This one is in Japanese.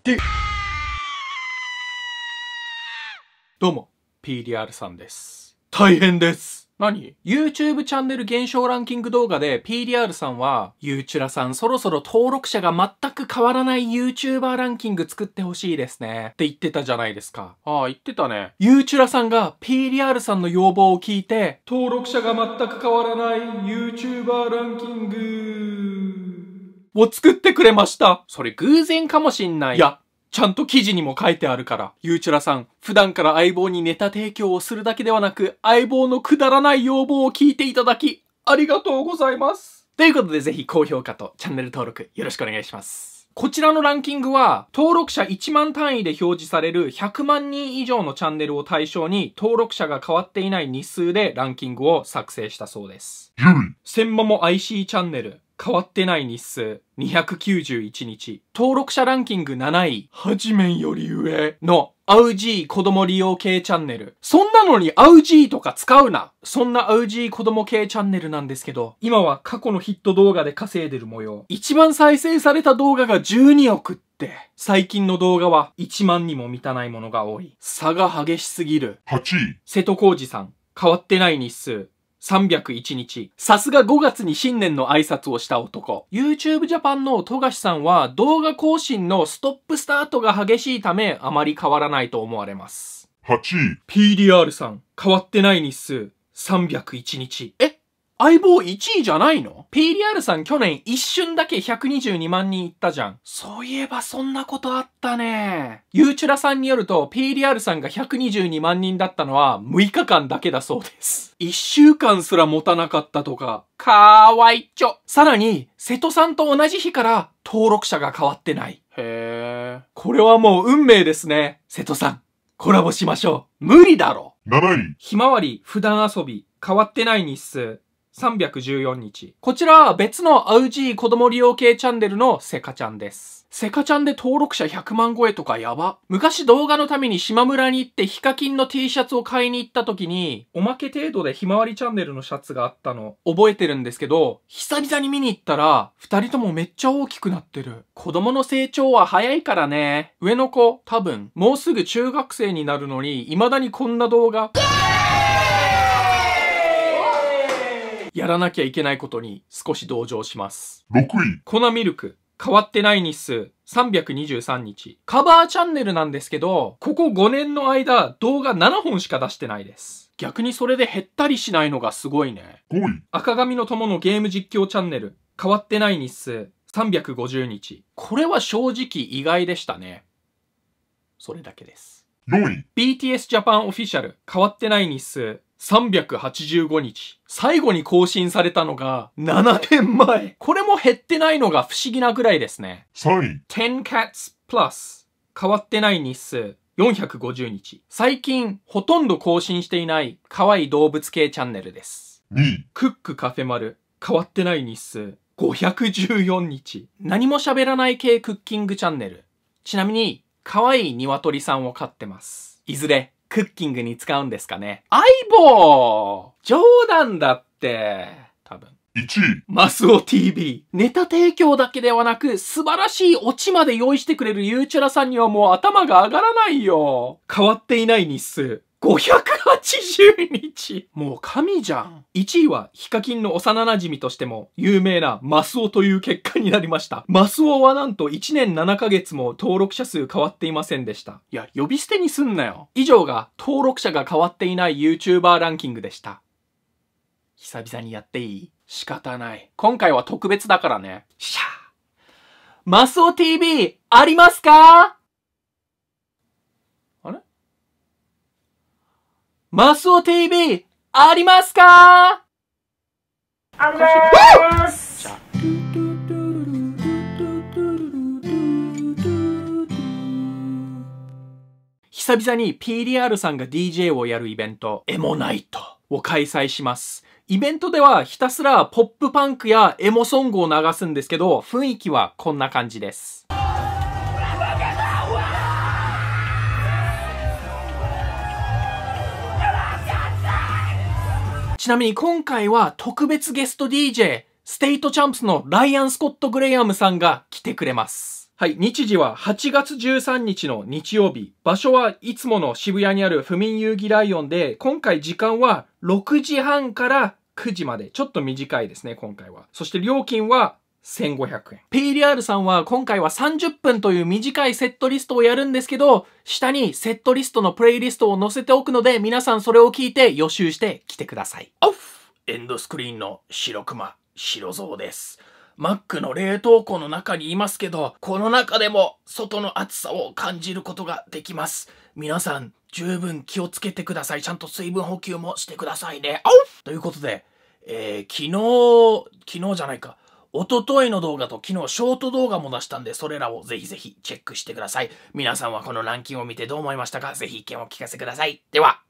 ってどうも、PDR さんです。大変です何 ?YouTube チャンネル減少ランキング動画で PDR さんは、ユーチュラさんそろそろ登録者が全く変わらない YouTuber ランキング作ってほしいですね。って言ってたじゃないですか。ああ、言ってたね。ユーチュラさんが PDR さんの要望を聞いて、登録者が全く変わらない YouTuber ランキングを作ってくれました。それ偶然かもしんない。いや、ちゃんと記事にも書いてあるから。ゆうちゅらさん、普段から相棒にネタ提供をするだけではなく、相棒のくだらない要望を聞いていただき、ありがとうございます。ということでぜひ高評価とチャンネル登録よろしくお願いします。こちらのランキングは、登録者1万単位で表示される100万人以上のチャンネルを対象に、登録者が変わっていない日数でランキングを作成したそうです。ゆい。専万も IC チャンネル。変わってない日数291日。登録者ランキング7位。はじめんより上のアウジー子供利用系チャンネル。そんなのにアウジーとか使うなそんなアウジー子供系チャンネルなんですけど、今は過去のヒット動画で稼いでる模様。一番再生された動画が12億って、最近の動画は1万にも満たないものが多い。差が激しすぎる。8位。瀬戸康二さん。変わってない日数301日。さすが5月に新年の挨拶をした男。YouTube Japan の富樫さんは動画更新のストップスタートが激しいためあまり変わらないと思われます。8位。PDR さん、変わってない日数301日。え相棒1位じゃないの ?PDR さん去年一瞬だけ122万人いったじゃん。そういえばそんなことあったね。ゆうちゅらさんによると PDR さんが122万人だったのは6日間だけだそうです。1週間すら持たなかったとか。かわいっちょ。さらに、瀬戸さんと同じ日から登録者が変わってない。へえ。これはもう運命ですね。瀬戸さん、コラボしましょう。無理だろ。7位。ひまわり、普段遊び、変わってない日数。314日。こちらは別のアウジー子供利用系チャンネルのセカちゃんです。セカちゃんで登録者100万超えとかやば。昔動画のために島村に行ってヒカキンの T シャツを買いに行った時に、おまけ程度でひまわりチャンネルのシャツがあったの覚えてるんですけど、久々に見に行ったら、二人ともめっちゃ大きくなってる。子供の成長は早いからね。上の子、多分、もうすぐ中学生になるのに、未だにこんな動画。やらなきゃいけないことに少し同情します。6位。粉ミルク。変わってない日数323日。カバーチャンネルなんですけど、ここ5年の間動画7本しか出してないです。逆にそれで減ったりしないのがすごいね。5位。赤髪の友のゲーム実況チャンネル。変わってない日数350日。これは正直意外でしたね。それだけです。4位。BTS ジャパンオフィシャル。変わってない日数385日。最後に更新されたのが7年前。これも減ってないのが不思議なぐらいですね。3 10 cats plus 変わってない日数。450日。最近、ほとんど更新していない可愛い動物系チャンネルです。2クックカフェ丸。変わってない日数。514日。何も喋らない系クッキングチャンネル。ちなみに、可愛い鶏さんを飼ってます。いずれ、クッキングに使うんですかね。相棒冗談だって、多分。1位。マスオ TV。ネタ提供だけではなく、素晴らしいオチまで用意してくれるユーチュラさんにはもう頭が上がらないよ。変わっていない日数。580日もう神じゃん。1位はヒカキンの幼馴染としても有名なマスオという結果になりました。マスオはなんと1年7ヶ月も登録者数変わっていませんでした。いや、呼び捨てにすんなよ。以上が登録者が変わっていない YouTuber ランキングでした。久々にやっていい仕方ない。今回は特別だからね。シャー。マスオ TV ありますかマスオ TV ありますかあります久々に PDR さんが DJ をやるイベント、エモナイトを開催します。イベントではひたすらポップパンクやエモソングを流すんですけど、雰囲気はこんな感じです。ちなみに今回は特別ゲスト DJ、ステイトチャンプスのライアン・スコット・グレイアムさんが来てくれます。はい、日時は8月13日の日曜日。場所はいつもの渋谷にある不眠遊戯ライオンで、今回時間は6時半から9時まで。ちょっと短いですね、今回は。そして料金は1500円。PDR さんは今回は30分という短いセットリストをやるんですけど、下にセットリストのプレイリストを載せておくので、皆さんそれを聞いて予習してきてください。オフエンドスクリーンの白熊、白象です。マックの冷凍庫の中にいますけど、この中でも外の暑さを感じることができます。皆さん、十分気をつけてください。ちゃんと水分補給もしてくださいね。ということで、えー、昨日、昨日じゃないか。おとといの動画と昨日ショート動画も出したんで、それらをぜひぜひチェックしてください。皆さんはこのランキングを見てどう思いましたかぜひ意見を聞かせください。では、